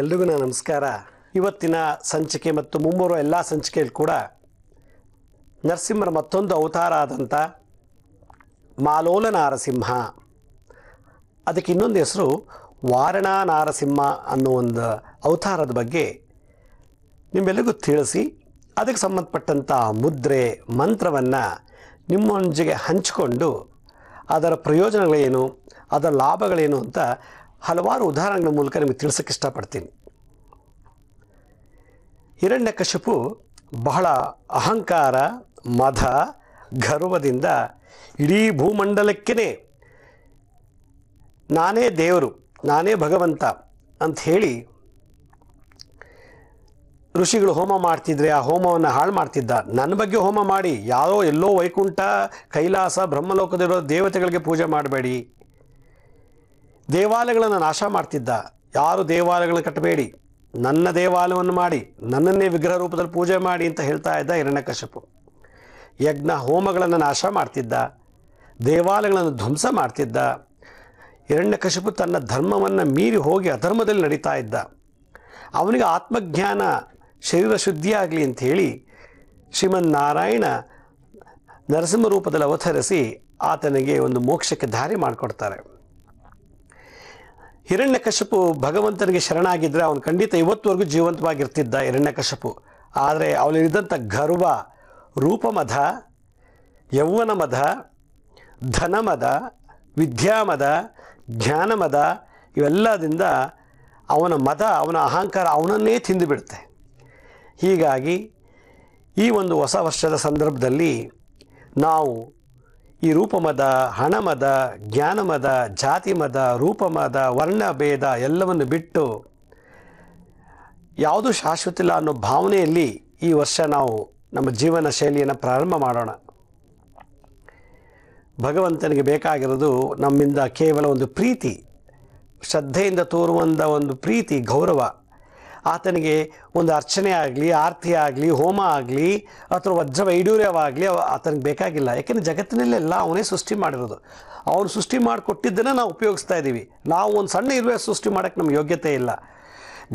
ಎಲ್ರಿಗೂ ನಮಸ್ಕಾರ ಇವತ್ತಿನ ಸಂಚಿಕೆ ಮತ್ತು ಮುಂಬರುವ ಎಲ್ಲ ಸಂಚಿಕೆಯಲ್ಲಿ ಕೂಡ ನರಸಿಂಹರ ಮತ್ತೊಂದು ಅವತಾರ ಆದಂಥ ಮಾಲೋಲ ನಾರಸಿಂಹ ಅದಕ್ಕೆ ಇನ್ನೊಂದು ಹೆಸರು ವಾರಣ ನಾರಸಿಂಹ ಅನ್ನೋ ಒಂದು ಅವತಾರದ ಬಗ್ಗೆ ನಿಮ್ಮೆಲ್ಲರಿಗೂ ತಿಳಿಸಿ ಅದಕ್ಕೆ ಸಂಬಂಧಪಟ್ಟಂಥ ಮುದ್ರೆ ಮಂತ್ರವನ್ನು ನಿಮ್ಮೊಂದಿಗೆ ಹಂಚಿಕೊಂಡು ಅದರ ಪ್ರಯೋಜನಗಳೇನು ಅದರ ಲಾಭಗಳೇನು ಅಂತ ಹಲವಾರು ಉದಾಹರಣೆಗಳ ಮೂಲಕ ನಿಮಗೆ ತಿಳಿಸೋಕೆ ಇಷ್ಟಪಡ್ತೀನಿ ಕಶ್ಯಪು ಬಹಳ ಅಹಂಕಾರ ಮದ ಗರ್ವದಿಂದ ಇಡೀ ಭೂಮಂಡಲಕ್ಕೇ ನಾನೇ ದೇವರು ನಾನೇ ಭಗವಂತ ಅಂತ ಹೇಳಿ ಋಷಿಗಳು ಹೋಮ ಮಾಡ್ತಿದ್ರೆ ಆ ಹೋಮವನ್ನು ಹಾಳು ಮಾಡ್ತಿದ್ದ ನನ್ನ ಬಗ್ಗೆ ಹೋಮ ಮಾಡಿ ಯಾರೋ ಎಲ್ಲೋ ವೈಕುಂಠ ಕೈಲಾಸ ಬ್ರಹ್ಮಲೋಕದಿರೋ ದೇವತೆಗಳಿಗೆ ಪೂಜೆ ಮಾಡಬೇಡಿ ದೇವಾಲಯಗಳನ್ನು ನಾಶ ಮಾಡ್ತಿದ್ದ ಯಾರು ದೇವಾಲಯಗಳನ್ನು ಕಟ್ಟಬೇಡಿ ನನ್ನ ದೇವಾಲಯವನ್ನು ಮಾಡಿ ನನ್ನನ್ನೇ ವಿಗ್ರಹ ರೂಪದಲ್ಲಿ ಪೂಜೆ ಮಾಡಿ ಅಂತ ಹೇಳ್ತಾ ಇದ್ದ ಹಿರಣ್ಯಕಶಪು ಯಜ್ಞ ಹೋಮಗಳನ್ನು ನಾಶ ಮಾಡ್ತಿದ್ದ ದೇವಾಲಯಗಳನ್ನು ಧ್ವಂಸ ಮಾಡ್ತಿದ್ದ ಹಿರಣ್ಯಕಶಪು ತನ್ನ ಧರ್ಮವನ್ನು ಮೀರಿ ಹೋಗಿ ಅಧರ್ಮದಲ್ಲಿ ನಡೀತಾ ಇದ್ದ ಅವನಿಗೆ ಆತ್ಮಜ್ಞಾನ ಶರೀರ ಶುದ್ಧಿಯಾಗಲಿ ಅಂಥೇಳಿ ಶ್ರೀಮನ್ನಾರಾಯಣ ನರಸಿಂಹ ರೂಪದಲ್ಲಿ ಅವತರಿಸಿ ಆತನಿಗೆ ಒಂದು ಮೋಕ್ಷಕ್ಕೆ ದಾರಿ ಮಾಡಿಕೊಡ್ತಾರೆ ಕಶಪು ಭಗವಂತನಿಗೆ ಶರಣಾಗಿದ್ದರೆ ಅವನು ಖಂಡಿತ ಇವತ್ತುವರೆಗೂ ಜೀವಂತವಾಗಿರ್ತಿದ್ದ ಕಶಪು ಆದರೆ ಅವನಿದ್ದಂಥ ಗರ್ವ ರೂಪಮದ ಮದ ಧನಮದ ವಿದ್ಯಾಮದ ಜ್ಞಾನಮದ ಇವೆಲ್ಲದಿಂದ ಅವನ ಮದ ಅವನ ಅಹಂಕಾರ ಅವನನ್ನೇ ತಿಂದುಬಿಡುತ್ತೆ ಹೀಗಾಗಿ ಈ ಒಂದು ಹೊಸ ವರ್ಷದ ಸಂದರ್ಭದಲ್ಲಿ ನಾವು ಈ ರೂಪಮದ ಹಣಮದ ಜ್ಞಾನಮದ ಜಾತಿಮದ ರೂಪಮದ ವರ್ಣಭೇದ ಎಲ್ಲವನ್ನು ಬಿಟ್ಟು ಯಾವುದು ಶಾಶ್ವತಿಲ್ಲ ಅನ್ನೋ ಭಾವನೆಯಲ್ಲಿ ಈ ವರ್ಷ ನಾವು ನಮ್ಮ ಜೀವನ ಶೈಲಿಯನ್ನು ಪ್ರಾರಂಭ ಮಾಡೋಣ ಭಗವಂತನಿಗೆ ಬೇಕಾಗಿರೋದು ನಮ್ಮಿಂದ ಕೇವಲ ಒಂದು ಪ್ರೀತಿ ಶ್ರದ್ಧೆಯಿಂದ ತೋರುವಂಥ ಒಂದು ಪ್ರೀತಿ ಗೌರವ ಆತನಿಗೆ ಒಂದು ಅರ್ಚನೆ ಆಗಲಿ ಆರತಿ ಆಗಲಿ ಹೋಮ ಆಗಲಿ ಅಥವಾ ವಜ್ರ ವೈಡೂರ್ಯವಾಗಲಿ ಆತನಿಗೆ ಬೇಕಾಗಿಲ್ಲ ಯಾಕೆಂದರೆ ಜಗತ್ತಿನಲ್ಲೆಲ್ಲ ಅವನೇ ಸೃಷ್ಟಿ ಮಾಡಿರೋದು ಅವನು ಸೃಷ್ಟಿ ಮಾಡಿಕೊಟ್ಟಿದ್ದನ್ನು ನಾವು ಉಪಯೋಗಿಸ್ತಾ ಇದ್ದೀವಿ ನಾವು ಒಂದು ಸಣ್ಣ ಇರುವೆ ಸೃಷ್ಟಿ ಮಾಡೋಕ್ಕೆ ನಮ್ಗೆ ಯೋಗ್ಯತೆ ಇಲ್ಲ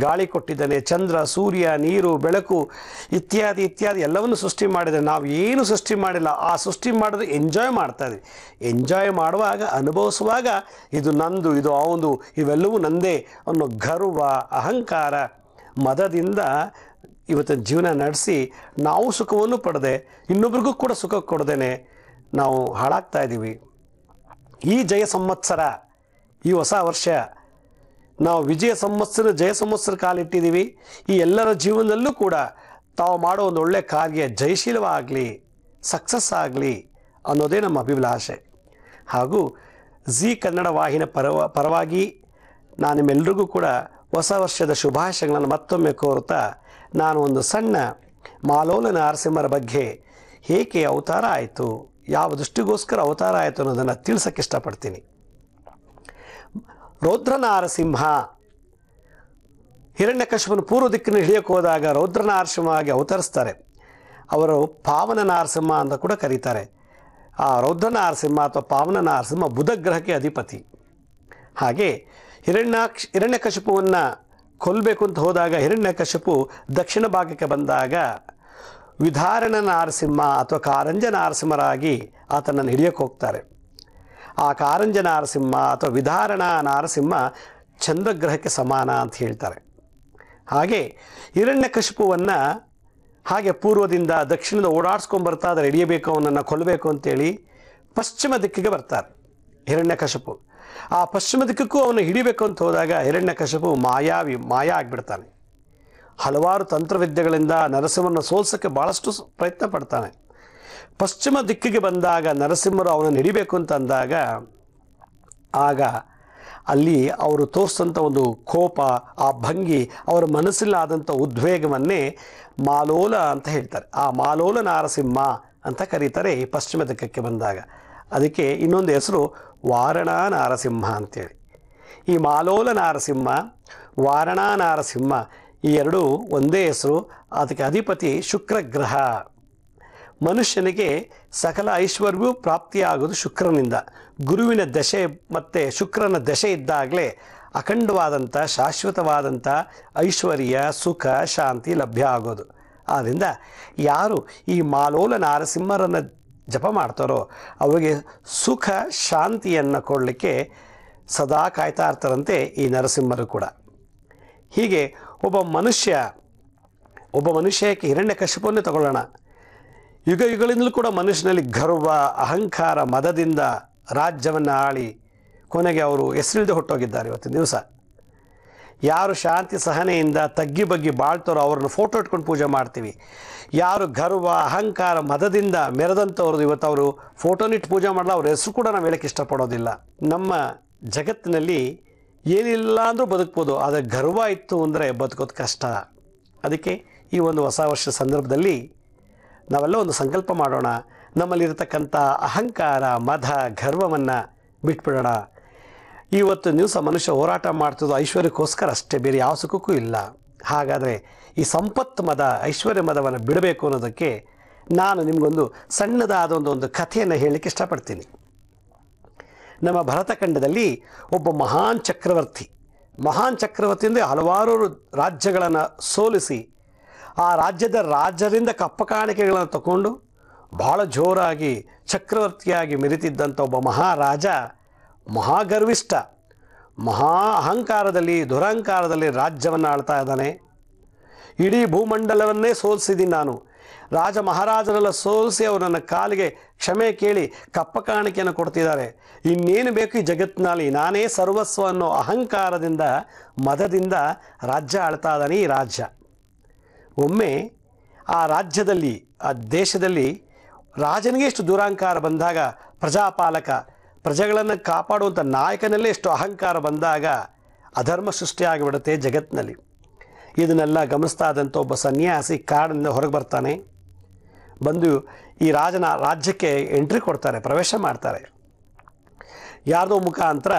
ಗಾಳಿ ಕೊಟ್ಟಿದ್ದಾನೆ ಚಂದ್ರ ಸೂರ್ಯ ನೀರು ಬೆಳಕು ಇತ್ಯಾದಿ ಇತ್ಯಾದಿ ಎಲ್ಲವನ್ನು ಸೃಷ್ಟಿ ಮಾಡಿದರೆ ನಾವು ಏನು ಸೃಷ್ಟಿ ಮಾಡಿಲ್ಲ ಆ ಸೃಷ್ಟಿ ಮಾಡಿದ್ರೆ ಎಂಜಾಯ್ ಮಾಡ್ತಾಯಿದ್ವಿ ಎಂಜಾಯ್ ಮಾಡುವಾಗ ಅನುಭವಿಸುವಾಗ ಇದು ನಂದು ಇದು ಅವನು ಇವೆಲ್ಲವೂ ನಂದೇ ಅನ್ನೋ ಗರ್ವ ಅಹಂಕಾರ ಮದದಿಂದ ಇವತ್ತಿನ ಜೀವನ ನಡೆಸಿ ನಾವು ಸುಖವನ್ನು ಪಡೆದೆ ಇನ್ನೊಬ್ರಿಗೂ ಕೂಡ ಸುಖ ಕೊಡ್ದೇನೆ ನಾವು ಹಾಳಾಗ್ತಾ ಇದ್ದೀವಿ ಈ ಜಯ ಸಂವತ್ಸರ ಈ ಹೊಸ ವರ್ಷ ನಾವು ವಿಜಯ ಸಂವತ್ಸರ ಜಯ ಸಂವತ್ಸರ ಕಾಲಿಟ್ಟಿದ್ದೀವಿ ಈ ಎಲ್ಲರ ಜೀವನದಲ್ಲೂ ಕೂಡ ತಾವು ಮಾಡೋ ಒಂದು ಒಳ್ಳೆಯ ಕಾರ್ಯ ಜಯಶೀಲವಾಗಲಿ ಸಕ್ಸಸ್ ಆಗಲಿ ಅನ್ನೋದೇ ನಮ್ಮ ಅಭಿಲಾಷೆ ಹಾಗೂ ಝೀ ಕನ್ನಡ ವಾಹಿನ ಪರವ ಪರವಾಗಿ ನಾನು ನಿಮ್ಮೆಲ್ರಿಗೂ ಕೂಡ ಹೊಸ ವರ್ಷದ ಶುಭಾಶಯಗಳನ್ನು ಮತ್ತೊಮ್ಮೆ ಕೋರುತ್ತಾ ನಾನು ಒಂದು ಸಣ್ಣ ಮಾಲೋಲ ನರಸಿಂಹರ ಬಗ್ಗೆ ಏಕೆ ಅವತಾರ ಆಯಿತು ಯಾವ ದೃಷ್ಟಿಗೋಸ್ಕರ ಅವತಾರ ಆಯಿತು ಅನ್ನೋದನ್ನು ತಿಳಿಸೋಕ್ಕೆ ಇಷ್ಟಪಡ್ತೀನಿ ರೌದ್ರ ನರಸಿಂಹ ಪೂರ್ವ ದಿಕ್ಕಿನ ಹಿಡಿಯಕ್ಕೆ ಹೋದಾಗ ರೌದ್ರ ಅವತರಿಸ್ತಾರೆ ಅವರು ಪಾವನ ನಾರಸಿಂಹ ಅಂತ ಕೂಡ ಕರೀತಾರೆ ಆ ರೌದ್ರ ಅಥವಾ ಪಾವನ ನಾರಸಿಂಹ ಬುಧಗ್ರಹಕ್ಕೆ ಅಧಿಪತಿ ಹಾಗೆ ಹಿರಣ್ಯಾಕ್ಷ ಹಿರಣ್ಯಕಶಪುವನ್ನು ಕೊಲ್ಲಬೇಕು ಅಂತ ಹೋದಾಗ ಹಿರಣ್ಯಕಶಪು ದಕ್ಷಿಣ ಭಾಗಕ್ಕೆ ಬಂದಾಗ ವಿಧಾರಣ ನರಸಿಂಹ ಅಥವಾ ಕಾರಂಜ ನರಸಿಂಹರಾಗಿ ಆತನನ್ನು ಹಿಡಿಯೋಕೆ ಹೋಗ್ತಾರೆ ಆ ಕಾರಂಜ ನರಸಿಂಹ ಅಥವಾ ವಿಧಾರಣ ನರಸಿಂಹ ಚಂದ್ರಗ್ರಹಕ್ಕೆ ಸಮಾನ ಅಂತ ಹೇಳ್ತಾರೆ ಹಾಗೆ ಹಿರಣ್ಯಕಶಪುವನ್ನು ಹಾಗೆ ಪೂರ್ವದಿಂದ ದಕ್ಷಿಣದ ಓಡಾಡ್ಸ್ಕೊಂಬರ್ತಾ ಅದರ ಹಿಡಿಯಬೇಕು ಅವನನ್ನು ಕೊಲ್ಲಬೇಕು ಅಂತೇಳಿ ಪಶ್ಚಿಮ ದಿಕ್ಕಿಗೆ ಬರ್ತಾರೆ ಹಿರಣ್ಯ ಕಶಪು ಆ ಪಶ್ಚಿಮ ದಿಕ್ಕಕ್ಕೂ ಅವನು ಹಿಡಿಬೇಕು ಅಂತ ಹೋದಾಗ ಹಿರಣ್ಯ ಮಾಯಾ ವಿ ಮಾಯ ಆಗಿಬಿಡ್ತಾನೆ ಹಲವಾರು ತಂತ್ರವಿದ್ಯೆಗಳಿಂದ ನರಸಿಂಹನ ಸೋಲ್ಸೋಕ್ಕೆ ಭಾಳಷ್ಟು ಪ್ರಯತ್ನ ಪಡ್ತಾನೆ ಪಶ್ಚಿಮ ದಿಕ್ಕಿಗೆ ಬಂದಾಗ ನರಸಿಂಹರು ಅವನನ್ನು ಹಿಡಿಬೇಕು ಅಂತ ಅಂದಾಗ ಆಗ ಅಲ್ಲಿ ಅವರು ತೋರಿಸಿದಂಥ ಒಂದು ಕೋಪ ಆ ಭಂಗಿ ಅವರ ಮನಸ್ಸಿಲ್ಲಾದಂಥ ಉದ್ವೇಗವನ್ನೇ ಮಾಲೋಲ ಅಂತ ಹೇಳ್ತಾರೆ ಆ ಮಾಲೋಲ ನಾರಸಿಂಹ ಅಂತ ಕರೀತಾರೆ ಈ ಪಶ್ಚಿಮ ದಿಕ್ಕಕ್ಕೆ ಬಂದಾಗ ಅದಕ್ಕೆ ಇನ್ನೊಂದು ಹೆಸರು ವಾರಣಾ ನಾರಸಿಂಹ ಅಂತೇಳಿ ಈ ಮಾಲೋಲ ನಾರಸಿಂಹ ವಾರಣಾ ನಾರಸಿಂಹ ಈ ಎರಡೂ ಒಂದೇ ಹೆಸರು ಅದಕ್ಕೆ ಅಧಿಪತಿ ಶುಕ್ರಗ್ರಹ ಮನುಷ್ಯನಿಗೆ ಸಕಲ ಐಶ್ವರ್ಯವೂ ಪ್ರಾಪ್ತಿಯಾಗೋದು ಶುಕ್ರನಿಂದ ಗುರುವಿನ ದಶೆ ಮತ್ತು ಶುಕ್ರನ ದಶೆ ಇದ್ದಾಗಲೇ ಅಖಂಡವಾದಂಥ ಶಾಶ್ವತವಾದಂಥ ಐಶ್ವರ್ಯ ಸುಖ ಶಾಂತಿ ಲಭ್ಯ ಆಗೋದು ಆದ್ದರಿಂದ ಯಾರು ಈ ಮಾಲೋಲ ನಾರಸಿಂಹರನ್ನು ಜಪ ಮಾಡ್ತಾರೋ ಅವರಿಗೆ ಸುಖ ಶಾಂತಿಯನ್ನು ಕೊಡಲಿಕ್ಕೆ ಸದಾ ಕಾಯ್ತಾ ಇರ್ತಾರಂತೆ ಈ ನರಸಿಂಹರು ಕೂಡ ಹೀಗೆ ಒಬ್ಬ ಮನುಷ್ಯ ಒಬ್ಬ ಮನುಷ್ಯಕ್ಕೆ ಹಿರಣ್ಯ ಕಶಪನ್ನೇ ತಗೊಳ್ಳೋಣ ಯುಗ ಯುಗಗಳಿಂದಲೂ ಕೂಡ ಮನುಷ್ಯನಲ್ಲಿ ಗರ್ವ ಅಹಂಕಾರ ಮದದಿಂದ ರಾಜ್ಯವನ್ನು ಆಳಿ ಕೊನೆಗೆ ಅವರು ಹೆಸರಿಳಿದು ಹೊಟ್ಟೋಗಿದ್ದಾರೆ ಇವತ್ತಿನ ದಿವಸ ಯಾರು ಶಾಂತಿ ಸಹನೆಯಿಂದ ತಗ್ಗಿ ಬಗ್ಗಿ ಬಾಳ್ತಾರೋ ಅವ್ರನ್ನ ಫೋಟೋ ಇಟ್ಕೊಂಡು ಪೂಜೆ ಮಾಡ್ತೀವಿ ಯಾರು ಗರ್ವ ಅಹಂಕಾರ ಮದದಿಂದ ಮೆರೆದಂಥವ್ರದ್ದು ಇವತ್ತು ಅವರು ಫೋಟೋನಿಟ್ಟು ಪೂಜೆ ಮಾಡಲ್ಲ ಅವ್ರ ಹೆಸರು ಕೂಡ ನಾವು ಹೇಳಕ್ಕೆ ಇಷ್ಟಪಡೋದಿಲ್ಲ ನಮ್ಮ ಜಗತ್ತಿನಲ್ಲಿ ಏನಿಲ್ಲ ಅಂದರೂ ಬದುಕ್ಬೋದು ಆದರೆ ಗರ್ವ ಇತ್ತು ಅಂದರೆ ಬದುಕೋದು ಕಷ್ಟ ಅದಕ್ಕೆ ಈ ಒಂದು ಹೊಸ ವರ್ಷದ ಸಂದರ್ಭದಲ್ಲಿ ನಾವೆಲ್ಲ ಒಂದು ಸಂಕಲ್ಪ ಮಾಡೋಣ ನಮ್ಮಲ್ಲಿರತಕ್ಕಂಥ ಅಹಂಕಾರ ಮದ ಗರ್ವವನ್ನು ಬಿಟ್ಬಿಡೋಣ ಇವತ್ತು ದಿವಸ ಮನುಷ್ಯ ಹೋರಾಟ ಮಾಡ್ತಿದ್ದು ಐಶ್ವರ್ಯಕ್ಕೋಸ್ಕರ ಅಷ್ಟೇ ಬೇರೆ ಯಾವ ಸುಖಕ್ಕೂ ಇಲ್ಲ ಹಾಗಾದರೆ ಈ ಸಂಪತ್ತು ಮದ ಐಶ್ವರ್ಯ ಮದವನ್ನು ಬಿಡಬೇಕು ಅನ್ನೋದಕ್ಕೆ ನಾನು ನಿಮಗೊಂದು ಸಣ್ಣದಾದ ಒಂದು ಒಂದು ಕಥೆಯನ್ನು ಹೇಳಲಿಕ್ಕೆ ಇಷ್ಟಪಡ್ತೀನಿ ನಮ್ಮ ಭರತಖಂಡದಲ್ಲಿ ಒಬ್ಬ ಮಹಾನ್ ಚಕ್ರವರ್ತಿ ಮಹಾನ್ ಚಕ್ರವರ್ತಿಯಿಂದ ಹಲವಾರು ರಾಜ್ಯಗಳನ್ನು ಸೋಲಿಸಿ ಆ ರಾಜ್ಯದ ರಾಜರಿಂದ ಕಪ್ಪ ಕಾಣಿಕೆಗಳನ್ನು ತಗೊಂಡು ಭಾಳ ಜೋರಾಗಿ ಚಕ್ರವರ್ತಿಯಾಗಿ ಮೆರಿತಿದ್ದಂಥ ಒಬ್ಬ ಮಹಾರಾಜ ಮಹಾಗರ್ವಿಷ್ಠ ಮಹಾ ಅಹಂಕಾರದಲ್ಲಿ ದುರಹಂಕಾರದಲ್ಲಿ ರಾಜ್ಯವನ್ನು ಆಳ್ತಾ ಇದ್ದಾನೆ ಇಡೀ ಭೂಮಂಡಲವನ್ನೇ ಸೋಲಿಸಿದ್ದೀನಿ ನಾನು ರಾಜ ಮಹಾರಾಜರೆಲ್ಲ ಸೋಲಿಸಿ ನನ್ನ ಕಾಲಿಗೆ ಕ್ಷಮೆ ಕೇಳಿ ಕಪ್ಪ ಕಾಣಿಕೆಯನ್ನು ಕೊಡ್ತಿದ್ದಾರೆ ಇನ್ನೇನು ಬೇಕು ಈ ಜಗತ್ತಿನಲ್ಲಿ ನಾನೇ ಸರ್ವಸ್ವ ಅನ್ನೋ ಅಹಂಕಾರದಿಂದ ಮದದಿಂದ ರಾಜ್ಯ ಆಳ್ತಾ ಇದ್ದಾನೆ ಈ ರಾಜ್ಯ ಒಮ್ಮೆ ಆ ರಾಜ್ಯದಲ್ಲಿ ಆ ದೇಶದಲ್ಲಿ ರಾಜನಿಗೆ ಇಷ್ಟು ದುರಹಂಕಾರ ಬಂದಾಗ ಪ್ರಜಾಪಾಲಕ ಪ್ರಜೆಗಳನ್ನು ಕಾಪಾಡುವಂಥ ನಾಯಕನಲ್ಲೇ ಎಷ್ಟು ಅಹಂಕಾರ ಬಂದಾಗ ಅಧರ್ಮ ಸೃಷ್ಟಿಯಾಗಿಬಿಡುತ್ತೆ ಜಗತ್ತಿನಲ್ಲಿ ಇದನ್ನೆಲ್ಲ ಗಮನಿಸ್ತಾದಂಥ ಒಬ್ಬ ಸನ್ಯಾಸಿ ಕಾಡಿನಿಂದ ಹೊರಗೆ ಬರ್ತಾನೆ ಬಂದು ಈ ರಾಜನ ರಾಜ್ಯಕ್ಕೆ ಎಂಟ್ರಿ ಕೊಡ್ತಾರೆ ಪ್ರವೇಶ ಮಾಡ್ತಾರೆ ಯಾರದೋ ಮುಖಾಂತರ